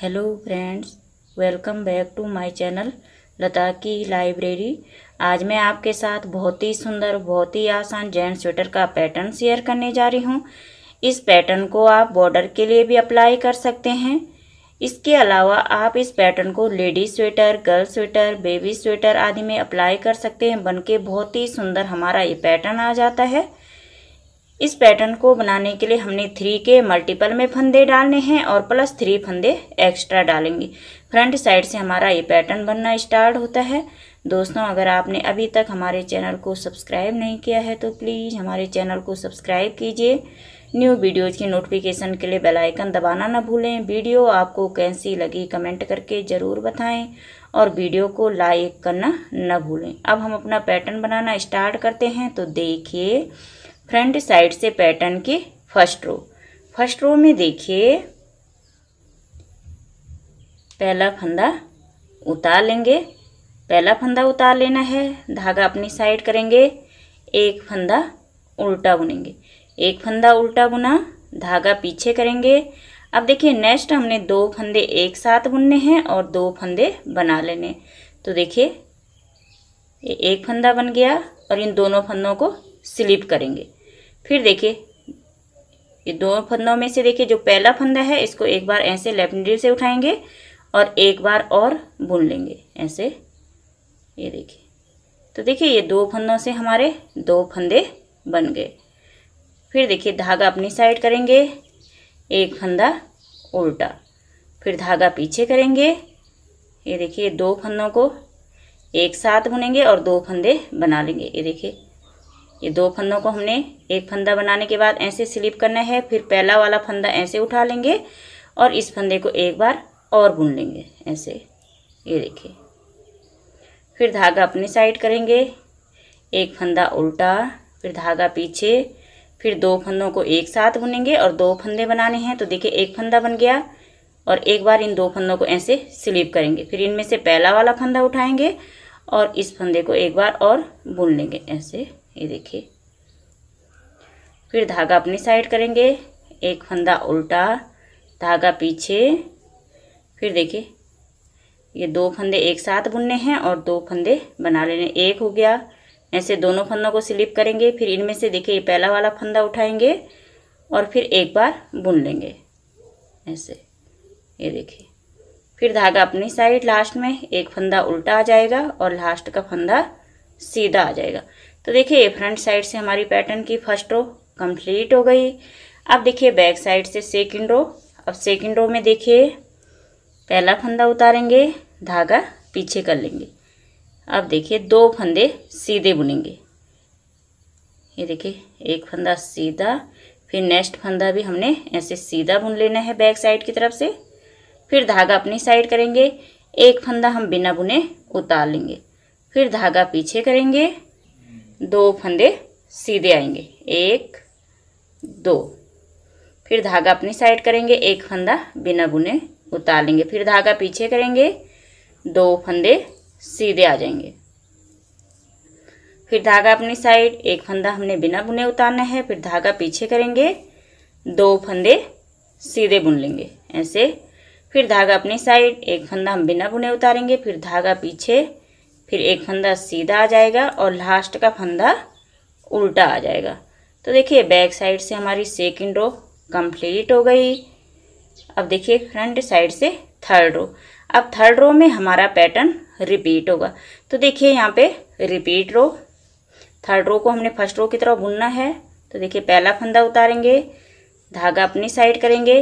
hello friends welcome back to my channel Lata की library आज मैं आपके साथ बहुत ही सुंदर बहुत ही आसान जेंट स्वेटर का पैटर्न शेयर करने जा रही हूँ इस पैटर्न को आप बॉर्डर के लिए भी अप्लाई कर सकते हैं इसके अलावा आप इस पैटर्न को ladies sweater girl sweater baby sweater आदि में अप्लाई कर सकते हैं बन के बहुत ही सुंदर हमारा ये पैटर्न आ जाता है इस पैटर्न को बनाने के लिए हमने थ्री के मल्टीपल में फंदे डालने हैं और प्लस थ्री फंदे एक्स्ट्रा डालेंगे फ्रंट साइड से हमारा ये पैटर्न बनना स्टार्ट होता है दोस्तों अगर आपने अभी तक हमारे चैनल को सब्सक्राइब नहीं किया है तो प्लीज़ हमारे चैनल को सब्सक्राइब कीजिए न्यू वीडियोज़ की नोटिफिकेशन के लिए बेल आइकन दबाना ना भूलें वीडियो आपको कैसी लगी कमेंट करके ज़रूर बताएं और वीडियो को लाइक करना ना भूलें अब हम अपना पैटर्न बनाना स्टार्ट करते हैं तो देखिए फ्रंट साइड से पैटर्न के फर्स्ट रो फर्स्ट रो में देखिए पहला फंदा उतार लेंगे पहला फंदा उतार लेना है धागा अपनी साइड करेंगे एक फंदा उल्टा बुनेंगे एक फंदा उल्टा बुना धागा पीछे करेंगे अब देखिए नेक्स्ट हमने दो फंदे एक साथ बुनने हैं और दो फंदे बना लेने तो देखिए एक फंदा बन गया और इन दोनों फंदों को स्लिप करेंगे फिर देखिए ये दोनों फंदों में से देखिए जो पहला फंदा है इसको एक बार ऐसे लेफ्ट नीडल से उठाएंगे और एक बार और बुन लेंगे ऐसे ये देखिए तो देखिए ये दो फंदों से हमारे दो फंदे बन गए फिर देखिए धागा अपनी साइड करेंगे एक फंदा उल्टा फिर धागा पीछे करेंगे ये देखिए दो फंदों को एक साथ बुनेंगे और दो फंदे बना लेंगे ये देखिए ये दो फंदों को हमने एक फंदा बनाने के बाद ऐसे स्लिप करना है फिर पहला वाला फंदा ऐसे उठा लेंगे और इस फंदे को एक बार और बुन लेंगे ऐसे ये देखिए फिर धागा अपनी साइड करेंगे एक फंदा उल्टा फिर धागा पीछे फिर दो फंदों को एक साथ बुनेंगे और दो फंदे बनाने हैं तो देखिए एक फंदा बन गया और एक बार इन दो फंदों को ऐसे स्लिप करेंगे फिर इनमें से पहला वाला फंदा उठाएंगे और इस फंदे को एक बार और बुन लेंगे ऐसे ये देखिए फिर धागा अपनी साइड करेंगे एक फंदा उल्टा धागा पीछे फिर देखिए ये दो फंदे एक साथ बुनने हैं और दो फंदे बना लेने एक हो गया ऐसे दोनों फंदों को स्लिप करेंगे फिर इनमें से देखिए ये पहला वाला फंदा उठाएंगे और फिर एक बार बुन लेंगे ऐसे ये देखिए फिर धागा अपनी साइड लास्ट में एक फंदा उल्टा आ जाएगा और लास्ट का फंदा सीधा आ जाएगा तो देखिए फ्रंट साइड से हमारी पैटर्न की फर्स्ट रो कंप्लीट हो गई अब देखिए बैक साइड से सेकंड रो अब सेकंड रो में देखिए पहला फंदा उतारेंगे धागा पीछे कर लेंगे अब देखिए दो फंदे सीधे बुनेंगे ये देखिए एक फंदा सीधा फिर नेक्स्ट फंदा भी हमने ऐसे सीधा बुन लेना है बैक साइड की तरफ से फिर धागा अपनी साइड करेंगे एक फंदा हम बिना बुने उतार लेंगे फिर धागा पीछे करेंगे दो फंदे सीधे आएंगे एक दो फिर धागा अपनी साइड करेंगे एक फंदा बिना बुने उतार लेंगे फिर धागा पीछे करेंगे दो फंदे सीधे आ जाएंगे फिर धागा अपनी साइड एक फंदा हमने बिना बुने उतारना है फिर धागा पीछे करेंगे दो फंदे सीधे बुन लेंगे ऐसे फिर धागा अपनी साइड एक फंदा हम बिना बुने उतारेंगे फिर धागा पीछे फिर एक फंदा सीधा आ जाएगा और लास्ट का फंदा उल्टा आ जाएगा तो देखिए बैक साइड से हमारी सेकंड रो कंप्लीट हो गई अब देखिए फ्रंट साइड से थर्ड रो अब थर्ड रो में हमारा पैटर्न रिपीट होगा तो देखिए यहाँ पे रिपीट रो थर्ड रो को हमने फर्स्ट रो की तरह बुनना है तो देखिए पहला फंदा उतारेंगे धागा अपनी साइड करेंगे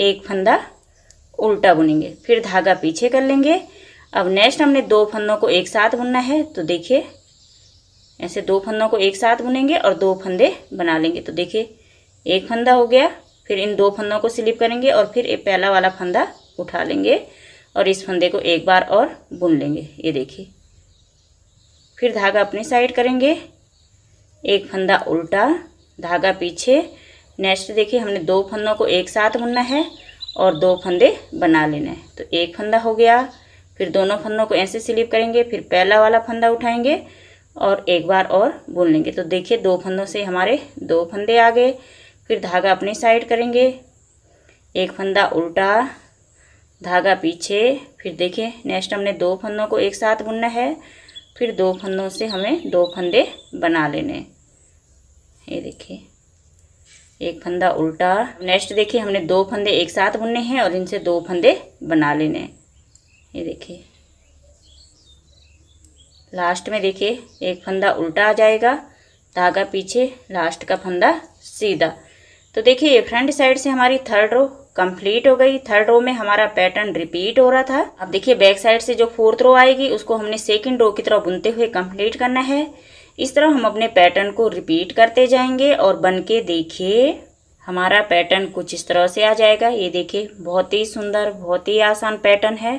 एक फंदा उल्टा बुनेंगे फिर धागा पीछे कर लेंगे अब नेक्स्ट हमने दो फंदों को एक साथ बुनना है तो देखिए ऐसे दो फंदों को एक साथ बुनेंगे और दो फंदे बना लेंगे तो देखिए एक फंदा हो गया फिर इन दो फंदों को स्लिप करेंगे और फिर ये पहला वाला फंदा उठा लेंगे और इस फंदे को एक बार और बुन लेंगे ये देखिए फिर धागा अपनी साइड करेंगे एक फंदा उल्टा धागा पीछे नेक्स्ट देखिए हमने दो फंदों को एक साथ बुनना है और दो फंदे बना लेना है तो एक फंदा हो गया फिर दोनों फंदों को ऐसे स्लिप करेंगे फिर पहला वाला फंदा उठाएंगे और एक बार और बुन लेंगे तो देखिए दो फंदों से हमारे दो फंदे आ गए फिर धागा अपनी साइड करेंगे एक फंदा उल्टा धागा पीछे फिर देखिए नेक्स्ट हमने दो फंदों को एक साथ बुनना है फिर दो फंदों से हमें दो फंदे बना लेने ये देखिए एक फंदा उल्टा नेक्स्ट देखिए हमने दो फंदे एक साथ बुनने हैं और इनसे दो फंदे बना लेने ये देखिए लास्ट में देखिए एक फंदा उल्टा आ जाएगा धागा पीछे लास्ट का फंदा सीधा तो देखिए ये फ्रंट साइड से हमारी थर्ड रो कंप्लीट हो गई थर्ड रो में हमारा पैटर्न रिपीट हो रहा था अब देखिए बैक साइड से जो फोर्थ रो आएगी उसको हमने सेकंड रो की तरह बुनते हुए कंप्लीट करना है इस तरह हम अपने पैटर्न को रिपीट करते जाएंगे और बन के देखिए हमारा पैटर्न कुछ इस तरह से आ जाएगा ये देखिए बहुत ही सुंदर बहुत ही आसान पैटर्न है